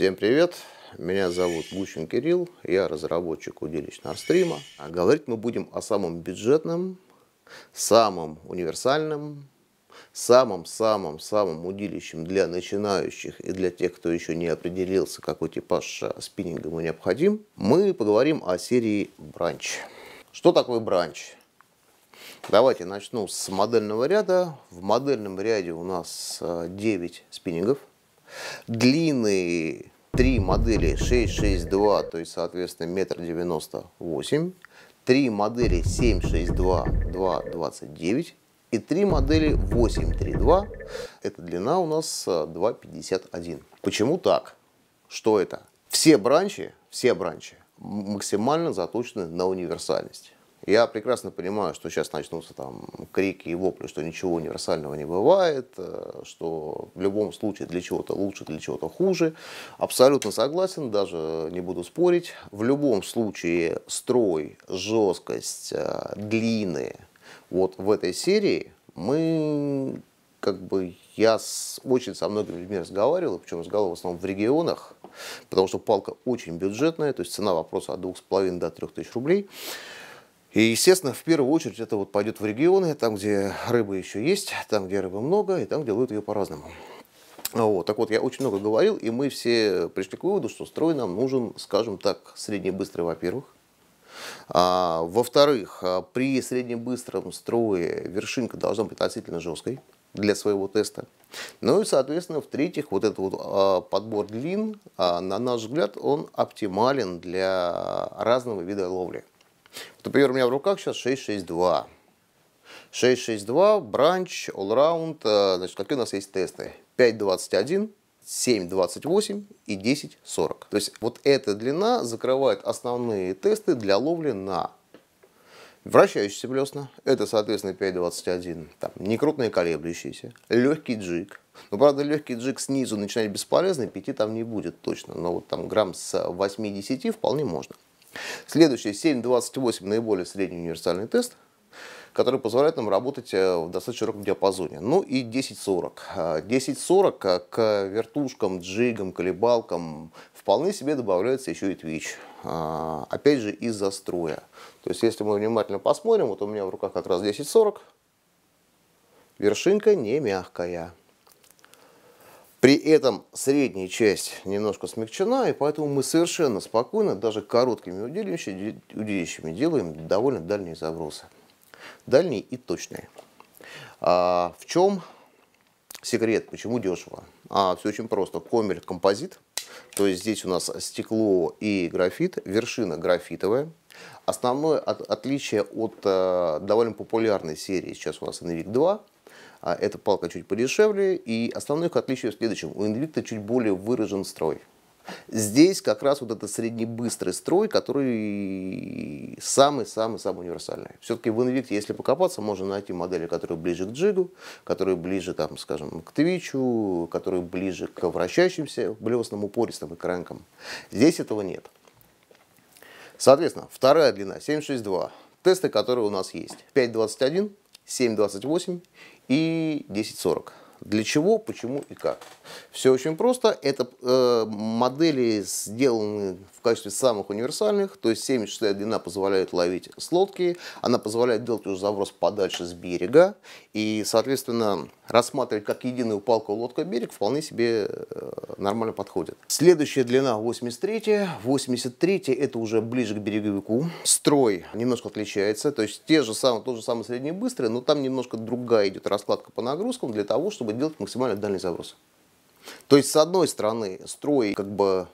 Всем привет! Меня зовут Гущин Кирилл, я разработчик удилищ Нарстрима. А говорить мы будем о самом бюджетном, самом универсальном, самом, самом, самом удилищем для начинающих и для тех, кто еще не определился, какой типаж э, спиннинга ему необходим. Мы поговорим о серии бранч. Что такое бранч? Давайте начну с модельного ряда. В модельном ряде у нас 9 э, спиннингов длинные три модели 662, то есть, соответственно, метр девяносто восемь. Три модели 762, 229 и три модели 832. это длина у нас 2,51. Э, Почему так? Что это? Все бранчи, все бранчи максимально заточены на универсальность. Я прекрасно понимаю, что сейчас начнутся там крики и вопли, что ничего универсального не бывает, э, что в любом случае для чего-то лучше, для чего-то хуже. Абсолютно согласен, даже не буду спорить. В любом случае строй, жесткость, э, длины вот в этой серии мы как бы я с, очень со многими людьми разговаривал, причем разговаривал в основном в регионах, потому что палка очень бюджетная, то есть цена вопроса от 2,5 до 3 тысяч рублей. И, естественно, в первую очередь это вот пойдет в регионы, там, где рыбы еще есть, там, где рыбы много, и там, где ловят ее по-разному. Вот, так вот, я очень много говорил, и мы все пришли к выводу, что строй нам нужен, скажем так, среднебыстрый, во-первых. А, во-вторых, а, при среднебыстром строе вершинка должна быть относительно жесткой для своего теста. Ну и, соответственно, в-третьих, вот этот вот а, подбор длин, а, на наш взгляд, он оптимален для разного вида ловли. Вот, например, у меня в руках сейчас 662. 662, бранч, allround, э, значит, какие у нас есть тесты? 521, 7.28 и 10.40. То есть вот эта длина закрывает основные тесты для ловли на вращающиеся блесна. Это, соответственно, 5.21. Там некрупные колеблющиеся, легкий джиг. Но, ну, правда, легкий джиг снизу начинать бесполезно, 5 там не будет точно. Но вот там грамм с 80 вполне можно. Следующее 7.28 наиболее средний универсальный тест – который позволяет нам работать э, в достаточно широком диапазоне. Ну и 10.40. 10.40 э, э, к вертушкам, джигам, колебалкам вполне себе добавляется еще и твич. Опять же, из-за строя. То есть, если мы внимательно посмотрим, вот у меня в руках как раз 10.40, вершинка не мягкая. При этом средняя часть немножко смягчена, и поэтому мы совершенно спокойно, даже короткими удилищами, делаем довольно дальние забросы. Дальние и точные. А в чем секрет, почему дешево? А, все очень просто. Комель композит, то есть здесь у нас стекло и графит, вершина графитовая. Основное от, отличие от э, довольно популярной серии, сейчас у нас Invik 2, а эта палка чуть подешевле, и основное их отличие в следующем. У Invicta чуть более выражен строй. Здесь как раз вот этот среднебыстрый строй, который самый-самый-самый универсальный. Все-таки в Invicta, если покопаться, можно найти модели, которые ближе к джигу, которые ближе, там, скажем, к твичу, которые ближе к вращающимся блеснам, упористым экранкам Здесь этого нет. Соответственно, вторая длина 762. Тесты, которые у нас есть. 5.21, 7.28 и 1040. Для чего, почему и как. Все очень просто. Это э, модели сделаны в качестве самых универсальных. То есть 76 длина позволяет ловить слотки, Она позволяет делать уже заброс подальше с берега. И, соответственно, рассматривать как единую палку лодка берег вполне себе э, нормально подходит. Следующая длина 83. 83 это уже ближе к береговику. Строй немножко отличается. То есть те же самые, тот же самый средний быстрый, но там немножко другая идет раскладка по нагрузкам для того, чтобы чтобы делать максимально дальний заброс. То есть, с одной стороны, строй как бы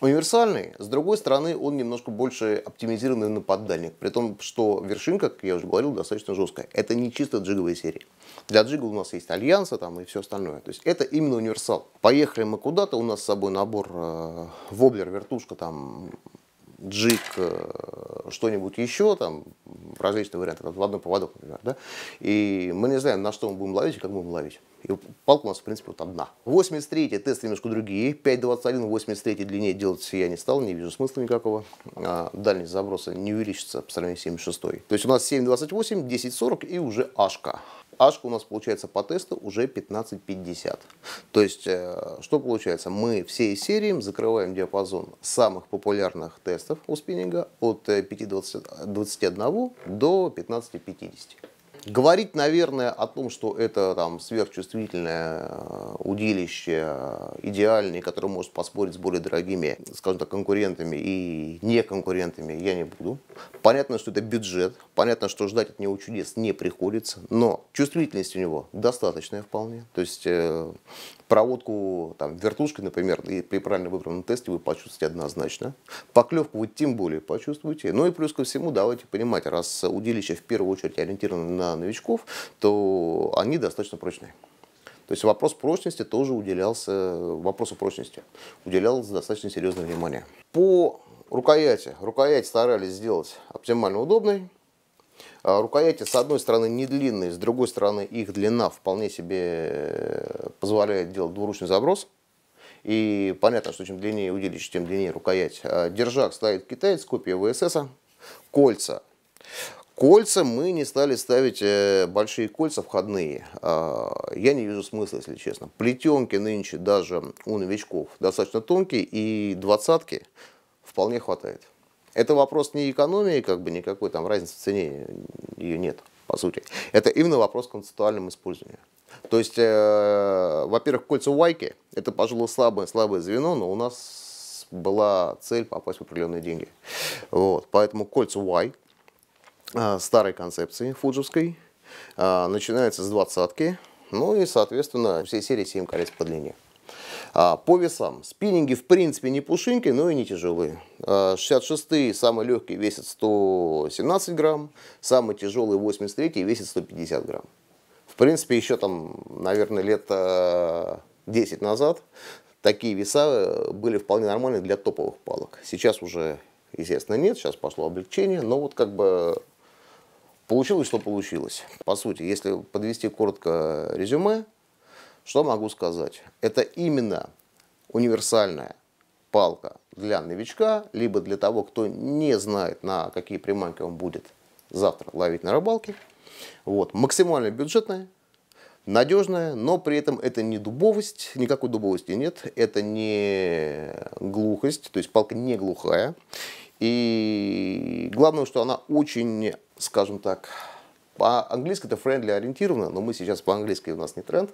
универсальный, с другой стороны, он немножко больше оптимизированный на поддальник. При том, что вершинка, как я уже говорил, достаточно жесткая. Это не чисто джиговая серия. Для джига у нас есть альянса там и все остальное. То есть это именно универсал. Поехали мы куда-то, у нас с собой набор э, воблер, вертушка, там джик, э, что-нибудь еще, там, различные варианты, там, одной поводок, например, да, и мы не знаем, на что мы будем ловить и как мы будем ловить. И палка у нас, в принципе, вот одна. 83-й тест немножко другие. 5.21, 83-й длиннее делать я не стал, не вижу смысла никакого. А дальность заброса не увеличится по сравнению с 76-й. То есть у нас 7.28, 10.40 и уже ашка. Ашка у нас получается по тесту уже 15.50. То есть, э, что получается? Мы всей серией закрываем диапазон самых популярных тестов у спиннинга от 5.21 э, до 15.50. Говорить, наверное, о том, что это там сверхчувствительное э, удилище э, идеальное, которое может поспорить с более дорогими, скажем так, конкурентами и неконкурентами, я не буду. Понятно, что это бюджет, понятно, что ждать от него чудес не приходится, но чувствительность у него достаточная вполне. То есть э, Проводку там, вертушкой, например, и при правильно выбранном тесте вы почувствуете однозначно. Поклевку вы тем более почувствуете. Ну и плюс ко всему, давайте понимать, раз удилище в первую очередь ориентировано на новичков, то они достаточно прочные. То есть вопрос прочности тоже уделялся, вопросу прочности уделялось достаточно серьезное внимание. По рукояти. Рукоять старались сделать оптимально удобной. А рукояти, с одной стороны, не длинные, с другой стороны, их длина вполне себе э, позволяет делать двуручный заброс. И понятно, что чем длиннее удилище, тем длиннее рукоять. А держак ставит китаец, копия ВСС. Кольца. Кольца мы не стали ставить э, большие кольца входные. А, я не вижу смысла, если честно. Плетенки нынче даже у новичков достаточно тонкие, и двадцатки вполне хватает. Это вопрос не экономии, как бы никакой там разницы в цене, ее нет, по сути. Это именно вопрос концептуального использования. То есть, э, во-первых, кольца Уайки, это, пожалуй, слабое, слабое звено, но у нас была цель попасть в определенные деньги. Вот, поэтому кольца Y э, старой концепции фуджевской э, начинается с двадцатки, ну и, соответственно, всей серии 7 колец по длине. А, по весам. Спиннинги в принципе не пушинки, но и не тяжелые. 66-й а, самый легкий весит 117 грамм, самый тяжелый 83-й весит 150 грамм. В принципе, еще там, наверное, лет 10 а, назад такие веса э, были вполне нормальны для топовых палок. Сейчас уже, естественно, нет, сейчас пошло облегчение, но вот как бы получилось, что получилось. По сути, если подвести коротко резюме, что могу сказать? Это именно универсальная палка для новичка, либо для того, кто не знает, на какие приманки он будет завтра ловить на рыбалке. Вот. Максимально бюджетная, надежная, но при этом это не дубовость, никакой дубовости нет, это не глухость, то есть палка не глухая. И главное, что она очень, скажем так, по-английски это френдли ориентировано, но мы сейчас по-английски у нас не тренд.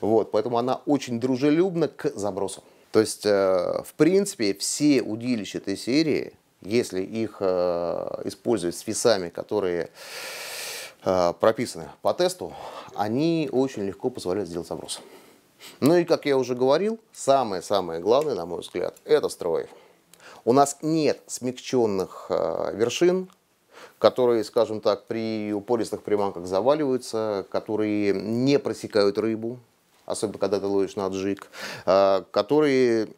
Вот, поэтому она очень дружелюбна к забросу. То есть, э, в принципе, все удилища этой серии, если их э, использовать с весами, которые э, прописаны по тесту, они очень легко позволяют сделать заброс. Ну и, как я уже говорил, самое-самое главное, на мой взгляд, это строй. У нас нет смягченных вершин, которые, скажем так, при упористых приманках заваливаются, которые не просекают рыбу, особенно когда ты ловишь на джиг, а, которые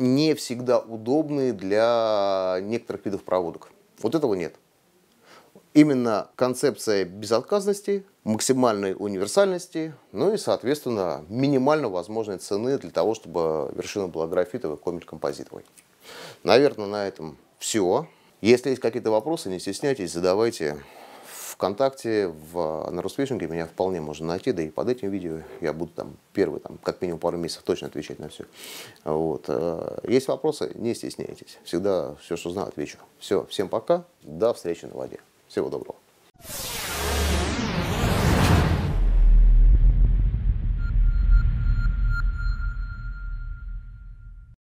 не всегда удобны для некоторых видов проводок. Вот этого нет. Именно концепция безотказности, максимальной универсальности, ну и, соответственно, минимально возможной цены для того, чтобы вершина была графитовой, комель композитовой. Наверное, на этом все. Если есть какие-то вопросы, не стесняйтесь, задавайте. ВКонтакте, в, на Русфишинге меня вполне можно найти, да и под этим видео я буду там первый, там, как минимум пару месяцев точно отвечать на все. Вот. Э, есть вопросы, не стесняйтесь. Всегда все, что знаю, отвечу. Все, всем пока, до встречи на воде. Всего доброго.